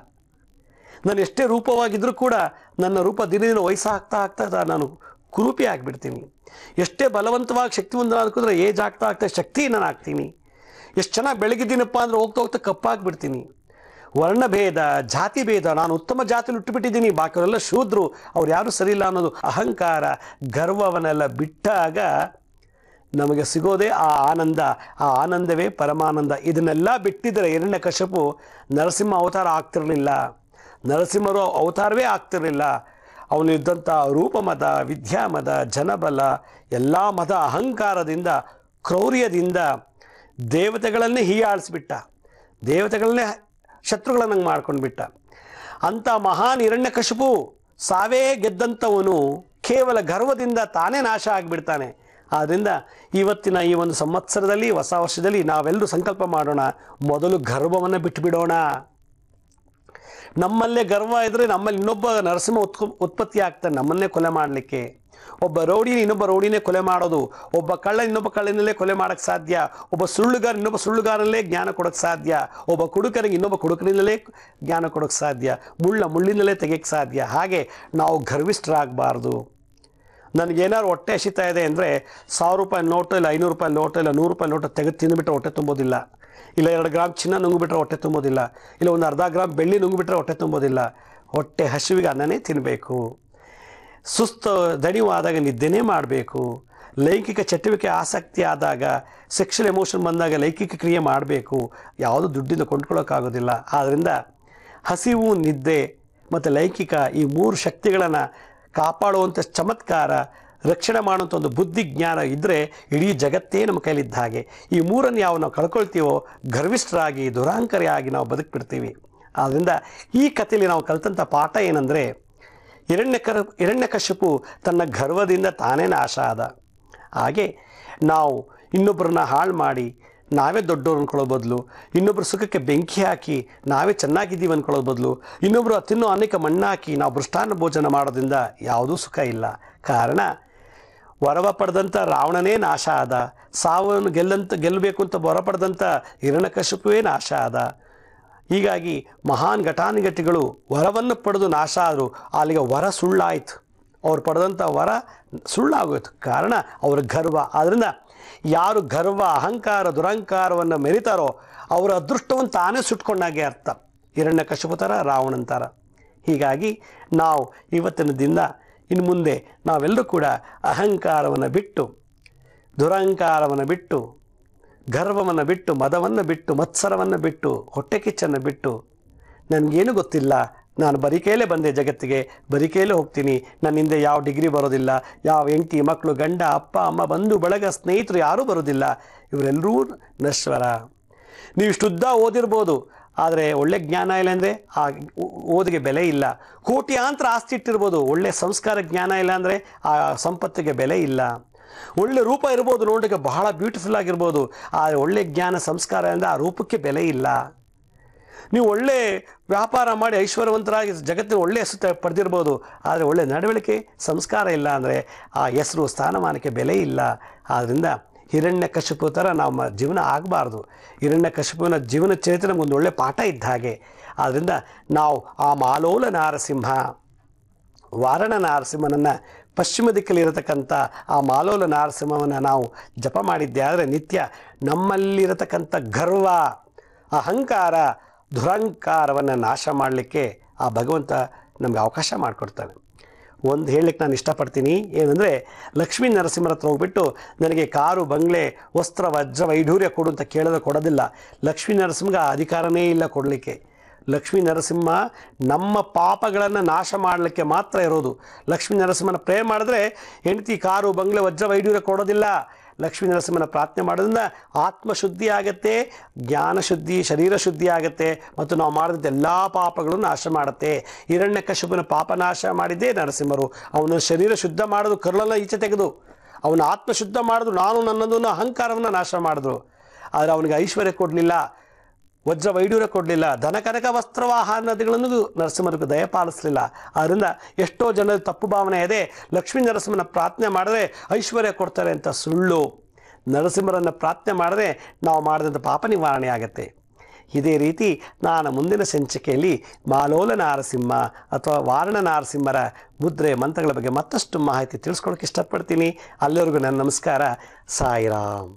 ನಾನು ಎಷ್ಟೇ ರೂಪವಾಗಿದ್ದರೂ ಕೂಡ ನನ್ನ ರೂಪ ದಿನ ದಿನ ವಯಸ್ಸಾಗ್ತಾ ಆಗ್ತಾ ನಾನು ಕುರೂಪಿ ಆಗಿಬಿಡ್ತೀನಿ ಎಷ್ಟೇ ಬಲವಂತವಾಗಿ ಶಕ್ತಿವಂತನ ಅನ್ಕೊಂಡ್ರೆ ಏಜ್ ಆಗ್ತಾ ಆಗ್ತಾ ಶಕ್ತಿ ನಾನು ಆಗ್ತೀನಿ ಎಷ್ಟು ಚೆನ್ನಾಗಿ ಬೆಳಗಿದ್ದೀನಪ್ಪ ಅಂದ್ರೆ ಹೋಗ್ತಾ ಹೋಗ್ತಾ ಕಪ್ಪಾಗ್ಬಿಡ್ತೀನಿ ವರ್ಣಭೇದ ಜಾತಿ ಭೇದ ನಾನು ಉತ್ತಮ ಜಾತಿಲಿ ಹುಟ್ಟುಬಿಟ್ಟಿದ್ದೀನಿ ಬಾಕಿಯವರೆಲ್ಲ ಶೂದ್ರು ಅವ್ರು ಯಾರೂ ಸರಿಯಿಲ್ಲ ಅನ್ನೋದು ಅಹಂಕಾರ ಗರ್ವವನ್ನೆಲ್ಲ ಬಿಟ್ಟಾಗ ನಮಗೆ ಸಿಗೋದೇ ಆ ಆನಂದ ಆ ಆನಂದವೇ ಪರಮಾನಂದ ಇದನ್ನೆಲ್ಲ ಬಿಟ್ಟಿದ್ದರೆ ಎರಡನೇ ಕಶಪು ನರಸಿಂಹ ಅವತಾರ ಆಗ್ತಿರಲಿಲ್ಲ ನರಸಿಂಹರು ಅವತಾರವೇ ಆಗ್ತಿರಲಿಲ್ಲ ಅವನು ಇದ್ದಂಥ ರೂಪಮದ ವಿದ್ಯಾಮದ ಜನಬಲ ಎಲ್ಲ ಮದ ಅಹಂಕಾರದಿಂದ ಕ್ರೌರ್ಯದಿಂದ ದೇವತೆಗಳನ್ನೇ ಹೀಯಾಳಿಸ್ಬಿಟ್ಟ ದೇವತೆಗಳನ್ನೇ ಶತ್ರುಗಳನ್ನಂಗೆ ಮಾಡ್ಕೊಂಡು ಬಿಟ್ಟ ಅಂಥ ಮಹಾನ್ ಹಿರಣ್ಯಕಶಿಪು ಸಾವೇ ಗೆದ್ದಂಥವನು ಕೇವಲ ಗರ್ವದಿಂದ ತಾನೇ ನಾಶ ಆಗಿಬಿಡ್ತಾನೆ ಆದ್ದರಿಂದ ಇವತ್ತಿನ ಈ ಒಂದು ಸಂವತ್ಸರದಲ್ಲಿ ಹೊಸ ವರ್ಷದಲ್ಲಿ ನಾವೆಲ್ಲರೂ ಸಂಕಲ್ಪ ಮಾಡೋಣ ಮೊದಲು ಗರ್ವವನ್ನು ಬಿಟ್ಟುಬಿಡೋಣ ನಮ್ಮಲ್ಲೇ ಗರ್ವ ಇದ್ದರೆ ನಮ್ಮಲ್ಲಿ ಇನ್ನೊಬ್ಬ ನರಸಿಂಹ ಉತ್ಕ ಉತ್ಪತ್ತಿ ಆಗ್ತಾನೆ ನಮ್ಮನ್ನೇ ಕೊಲೆ ಮಾಡಲಿಕ್ಕೆ ಒಬ್ಬ ರೌಡಿ ಇನ್ನೊಬ್ಬ ರೌಡಿನೇ ಕೊಲೆ ಮಾಡೋದು ಒಬ್ಬ ಕಳ್ಳ ಇನ್ನೊಬ್ಬ ಕಳ್ಳನಲ್ಲೇ ಕೊಲೆ ಮಾಡಕ್ಕೆ ಸಾಧ್ಯ ಒಬ್ಬ ಸುಳ್ಳುಗಾರ ಇನ್ನೊಬ್ಬ ಸುಳ್ಳುಗಾರನಲ್ಲೇ ಜ್ಞಾನ ಕೊಡೋಕ್ಕೆ ಸಾಧ್ಯ ಒಬ್ಬ ಕುಡುಕರಿಗೆ ಇನ್ನೊಬ್ಬ ಕುಡುಕರಿನಲ್ಲೇ ಜ್ಞಾನ ಕೊಡೋಕ್ಕೆ ಸಾಧ್ಯ ಮುಳ್ಳ ಮುಳ್ಳಿನಲ್ಲೇ ತೆಗಿಯೋಕ್ಕೆ ಸಾಧ್ಯ ಹಾಗೆ ನಾವು ಗರ್ವಿಷ್ಠರಾಗಬಾರ್ದು ನನಗೇನಾದ್ರು ಹೊಟ್ಟೆ ಹಸಿತಾ ಇದೆ ಅಂದರೆ ಸಾವಿರ ರೂಪಾಯಿ ನೋಟು ಇಲ್ಲ ಐನೂರು ರೂಪಾಯಿ ನೋಟು ಇಲ್ಲ ನೂರು ರೂಪಾಯಿ ನೋಟು ತೆಗೆದು ತಿಂದುಬಿಟ್ರೆ ಹೊಟ್ಟೆ ತುಂಬೋದಿಲ್ಲ ಇಲ್ಲ ಎರಡು ಗ್ರಾಮ್ ಚಿನ್ನ ನುಂಗಿಬಿಟ್ರೆ ಹೊಟ್ಟೆ ತುಂಬೋದಿಲ್ಲ ಇಲ್ಲ ಒಂದು ಅರ್ಧ ಗ್ರಾಮ್ ಬೆಳ್ಳಿ ನುಂಗಿಬಿಟ್ರೆ ಹೊಟ್ಟೆ ತುಂಬೋದಿಲ್ಲ ಹೊಟ್ಟೆ ಹಸಿವಿಗೆ ಅನ್ನನೇ ತಿನ್ನಬೇಕು ಸುಸ್ತು ದಣಿವಾದಾಗ ನಿದ್ದೆನೇ ಮಾಡಬೇಕು ಲೈಂಗಿಕ ಚಟುವಿಕೆ ಆಸಕ್ತಿ ಆದಾಗ ಸೆಕ್ಷಲ್ ಎಮೋಷನ್ ಬಂದಾಗ ಲೈಂಗಿಕ ಕ್ರಿಯೆ ಮಾಡಬೇಕು ಯಾವುದು ದುಡ್ಡಿಂದ ಕೊಂಡ್ಕೊಳ್ಳೋಕ್ಕಾಗೋದಿಲ್ಲ ಆದ್ದರಿಂದ ಹಸಿವು ನಿದ್ದೆ ಮತ್ತು ಲೈಂಗಿಕ ಈ ಮೂರು ಶಕ್ತಿಗಳನ್ನು ಕಾಪಾಡುವಂಥ ಚಮತ್ಕಾರ ರಕ್ಷಣೆ ಮಾಡುವಂಥ ಒಂದು ಬುದ್ಧಿ ಜ್ಞಾನ ಇದ್ದರೆ ಇಡೀ ಜಗತ್ತೇ ನಮ್ಮ ಕೈಲಿದ್ದ ಹಾಗೆ ಈ ಮೂರನ್ನು ಯಾವ ನಾವು ಕಳ್ಕೊಳ್ತೀವೋ ಗರ್ವಿಷ್ಠರಾಗಿ ದುರಾಂಕರಿಯಾಗಿ ನಾವು ಬದುಕಿಬಿಡ್ತೀವಿ ಆದ್ದರಿಂದ ಈ ಕಥೆಯಲ್ಲಿ ನಾವು ಕಲಿತಂಥ ಪಾಠ ಏನಂದರೆ ಹಿರಣ್ಯಕರ ಹಿರಣ್ಯಕಶಿಪು ತನ್ನ ಗರ್ವದಿಂದ ತಾನೇ ನಾಶ ಆದ ಹಾಗೆ ನಾವು ಇನ್ನೊಬ್ಬರನ್ನ ಹಾಳು ಮಾಡಿ ನಾವೇ ದೊಡ್ಡವ್ರು ಅಂದ್ಕೊಳ್ಳೋ ಬದಲು ಇನ್ನೊಬ್ಬರ ಸುಖಕ್ಕೆ ಬೆಂಕಿ ಹಾಕಿ ನಾವೇ ಚೆನ್ನಾಗಿದ್ದೀವಿ ಅಂದ್ಕೊಳ್ಳೋ ಬದಲು ಇನ್ನೊಬ್ಬರು ತಿನ್ನೋ ಅನೇಕ ಮಣ್ಣು ಹಾಕಿ ನಾವು ಭೃಷ್ಟಾನ್ನ ಭೋಜನ ಮಾಡೋದ್ರಿಂದ ಯಾವುದೂ ಸುಖ ಇಲ್ಲ ಕಾರಣ ವರವ ಪಡೆದಂಥ ರಾವಣನೇ ನಾಶ ಆದ ಸಾವನ್ನು ಗೆಲ್ಲಂತ ಗೆಲ್ಲಬೇಕು ಅಂತ ಬರಪಡೆದಂಥ ಪಡೆದಂಥ ನಾಶ ಆದ ಹೀಗಾಗಿ ಮಹಾನ್ ಘಟಾನುಘಟಿಗಳು ವರವನ್ನು ಪಡೆದು ನಾಶ ಆದರೂ ಅಲ್ಲಿಗೆ ವರ ಸುಳ್ಳಾಯಿತು ಅವ್ರು ಪಡೆದಂಥ ವರ ಸುಳ್ಳಾಗೋಯ್ತು ಕಾರಣ ಅವರ ಗರ್ವ ಆದ್ದರಿಂದ ಯಾರು ಗರ್ವ ಅಹಂಕಾರ ದುರಹಂಕಾರವನ್ನು ಮೆರಿತಾರೋ ಅವರ ಅದೃಷ್ಟವನ್ನು ತಾನೇ ಸುಟ್ಕೊಂಡಾಗೆ ಅರ್ಥ ಇರಣ್ಯ ಕಶುಪುತಾರ ರಾವಣಂತಾರ ಹೀಗಾಗಿ ನಾವು ಇವತ್ತಿನ ದಿನ ಇನ್ನು ಮುಂದೆ ನಾವೆಲ್ಲರೂ ಕೂಡ ಅಹಂಕಾರವನ್ನು ಬಿಟ್ಟು ದುರಹಂಕಾರವನ್ನು ಬಿಟ್ಟು ಗರ್ವವನ್ನು ಬಿಟ್ಟು ಮದವನ್ನು ಬಿಟ್ಟು ಮತ್ಸರವನ್ನು ಬಿಟ್ಟು ಹೊಟ್ಟೆ ಕಿಚ್ಚನ್ನು ಬಿಟ್ಟು ನನಗೇನು ಗೊತ್ತಿಲ್ಲ ನಾನು ಬರಿಕೆಯಲ್ಲೇ ಬಂದೆ ಜಗತ್ತಿಗೆ ಬರಿಕೆಯಲ್ಲೇ ಹೋಗ್ತೀನಿ ನನ್ನ ಹಿಂದೆ ಯಾವ ಡಿಗ್ರಿ ಬರೋದಿಲ್ಲ ಯಾವ ಹೆಂಡತಿ ಮಕ್ಕಳು ಗಂಡ ಅಪ್ಪ ಅಮ್ಮ ಬಂಧು ಬಳಗ ಸ್ನೇಹಿತರು ಯಾರೂ ಬರೋದಿಲ್ಲ ಇವರೆಲ್ಲರೂ ನಶ್ವರ ನೀವು ಶುದ್ಧ ಓದಿರ್ಬೋದು ಆದರೆ ಒಳ್ಳೆ ಜ್ಞಾನ ಇಲ್ಲ ಅಂದರೆ ಆ ಓದಿಗೆ ಬೆಲೆ ಇಲ್ಲ ಕೋಟ್ಯಾಂತರ ಆಸ್ತಿ ಇಟ್ಟಿರ್ಬೋದು ಒಳ್ಳೆ ಸಂಸ್ಕಾರ ಜ್ಞಾನ ಇಲ್ಲ ಅಂದರೆ ಆ ಸಂಪತ್ತಿಗೆ ಬೆಲೆ ಇಲ್ಲ ಒಳ್ಳೆ ರೂಪ ಇರ್ಬೋದು ನೋಡೋಕ್ಕೆ ಬಹಳ ಬ್ಯೂಟಿಫುಲ್ ಆಗಿರ್ಬೋದು ಆ ಒಳ್ಳೆ ಜ್ಞಾನ ಸಂಸ್ಕಾರ ಅಂದರೆ ಆ ರೂಪಕ್ಕೆ ಬೆಲೆ ಇಲ್ಲ ನೀವು ಒಳ್ಳೆ ವ್ಯಾಪಾರ ಮಾಡಿ ಐಶ್ವರ್ಯವಂತರಾಗಿ ಜಗತ್ತಿನ ಒಳ್ಳೆಯ ಹೆಸರು ಪಡೆದಿರ್ಬೋದು ಆದರೆ ಒಳ್ಳೆ ನಡವಳಿಕೆ ಸಂಸ್ಕಾರ ಇಲ್ಲ ಅಂದರೆ ಆ ಹೆಸರು ಸ್ಥಾನಮಾನಕ್ಕೆ ಬೆಲೆ ಇಲ್ಲ ಆದ್ದರಿಂದ ಹಿರಣ್ಯ ಕಶಿಪು ಥರ ನಾವು ಜೀವನ ಆಗಬಾರ್ದು ಹಿರಣ್ಯ ಕಶಿಪುವಿನ ಜೀವನ ಚರಿತ್ರೆ ನಮಗೊಂದು ಒಳ್ಳೆ ಪಾಠ ಇದ್ದ ಹಾಗೆ ಆದ್ದರಿಂದ ನಾವು ಆ ಮಾಲೋಲ ನಾರಸಿಂಹ ವಾರಣ ನಾರಸಿಂಹನನ್ನು ಪಶ್ಚಿಮ ದಿಕ್ಕಲ್ಲಿರತಕ್ಕಂಥ ಆ ಮಾಲೋಲ ನಾರಸಿಂಹವನ್ನು ನಾವು ಜಪ ಮಾಡಿದ್ದೆ ಆದರೆ ನಿತ್ಯ ನಮ್ಮಲ್ಲಿರತಕ್ಕಂಥ ಗರ್ವ ಅಹಂಕಾರ ದುರಹಂಕಾರವನ್ನು ನಾಶ ಮಾಡಲಿಕ್ಕೆ ಆ ಭಗವಂತ ನಮಗೆ ಅವಕಾಶ ಮಾಡಿಕೊಡ್ತಾನೆ ಒಂದು ಹೇಳಲಿಕ್ಕೆ ನಾನು ಇಷ್ಟಪಡ್ತೀನಿ ಏನಂದರೆ ಲಕ್ಷ್ಮೀ ನರಸಿಂಹರ ಹತ್ರ ಹೋಗ್ಬಿಟ್ಟು ನನಗೆ ಕಾರು ಬಂಗ್ಲೆ ವಸ್ತ್ರ ವಜ್ರ ವೈಢೂರ್ಯ ಕೊಡು ಅಂತ ಕೇಳೋದು ಕೊಡೋದಿಲ್ಲ ಲಕ್ಷ್ಮೀ ನರಸಿಂಹಗೆ ಅಧಿಕಾರನೇ ಇಲ್ಲ ಕೊಡಲಿಕ್ಕೆ ಲಕ್ಷ್ಮೀ ನರಸಿಂಹ ನಮ್ಮ ಪಾಪಗಳನ್ನು ನಾಶ ಮಾಡಲಿಕ್ಕೆ ಮಾತ್ರ ಇರೋದು ಲಕ್ಷ್ಮೀ ನರಸಿಂಹನ ಪ್ರೇಮ ಮಾಡಿದ್ರೆ ಹೆಂಡತಿ ಕಾರು ಬಂಗ್ಲೆ ವಜ್ರ ವೈಡ್ಯೂರ ಕೊಡೋದಿಲ್ಲ ಲಕ್ಷ್ಮೀ ನರಸಿಂಹನ ಪ್ರಾರ್ಥನೆ ಮಾಡೋದ್ರಿಂದ ಆತ್ಮಶುದ್ಧಿ ಜ್ಞಾನ ಶುದ್ಧಿ ಶರೀರ ಶುದ್ಧಿ ಆಗತ್ತೆ ಮತ್ತು ನಾವು ಮಾಡಿದಂಥ ಎಲ್ಲ ಪಾಪಗಳು ನಾಶ ಮಾಡುತ್ತೆ ಹಿರಣ್ಯ ಕಶುಪನ ಪಾಪ ನಾಶ ಮಾಡಿದ್ದೇ ನರಸಿಂಹರು ಅವನ ಶರೀರ ಶುದ್ಧ ಮಾಡೋದು ಕರುಳಲ್ಲ ಈಚೆ ತೆಗೆದು ಅವನ ಆತ್ಮಶುದ್ಧ ಮಾಡಿದ್ರು ನಾನು ನನ್ನದನ್ನು ಅಹಂಕಾರವನ್ನು ನಾಶ ಮಾಡಿದ್ರು ಆದರೆ ಅವನಿಗೆ ಐಶ್ವರ್ಯ ಕೊಡಲಿಲ್ಲ ವಜ್ರ ವೈಡೂರ ಕೊಡಲಿಲ್ಲ ಧನಕನಕ ನದಿಗಳನ್ನು ನರಸಿಂಹರಿಗೆ ದಯಪಾಲಿಸಲಿಲ್ಲ ಆದ್ದರಿಂದ ಎಷ್ಟೋ ಜನರ ತಪ್ಪು ಭಾವನೆ ಇದೆ ಲಕ್ಷ್ಮೀ ನರಸಿಂಹನ ಪ್ರಾರ್ಥನೆ ಮಾಡಿದ್ರೆ ಐಶ್ವರ್ಯ ಕೊಡ್ತಾರೆ ಅಂತ ಸುಳ್ಳು ನರಸಿಂಹರನ್ನು ಪ್ರಾರ್ಥನೆ ಮಾಡಿದ್ರೆ ನಾವು ಮಾಡಿದಂಥ ಪಾಪ ನಿವಾರಣೆ ಆಗುತ್ತೆ ಇದೇ ರೀತಿ ನಾನು ಮುಂದಿನ ಸಂಚಿಕೆಯಲ್ಲಿ ಮಾಲೋಲ ನಾರಸಿಂಹ ಅಥವಾ ವಾರಣ ನಾರಸಿಂಹರ ಮುದ್ರೆ ಮಂತ್ರಗಳ ಬಗ್ಗೆ ಮತ್ತಷ್ಟು ಮಾಹಿತಿ ತಿಳಿಸ್ಕೊಳಕ್ಕೆ ಇಷ್ಟಪಡ್ತೀನಿ ಅಲ್ಲಿವರೆಗೂ ನನ್ನ ನಮಸ್ಕಾರ ಸಾಯಿರಾಮ್